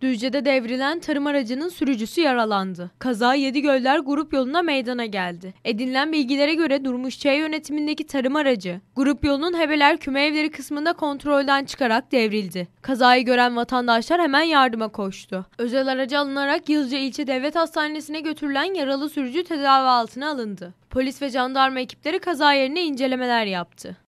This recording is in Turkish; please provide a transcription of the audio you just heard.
Düzce'de devrilen tarım aracının sürücüsü yaralandı. Kaza Yedigöller grup yoluna meydana geldi. Edinilen bilgilere göre Durmuş Çay yönetimindeki tarım aracı grup yolunun Hebeler küme evleri kısmında kontrolden çıkarak devrildi. Kazayı gören vatandaşlar hemen yardıma koştu. Özel aracı alınarak Yılca İlçe devlet hastanesine götürülen yaralı sürücü tedavi altına alındı. Polis ve jandarma ekipleri kaza yerine incelemeler yaptı.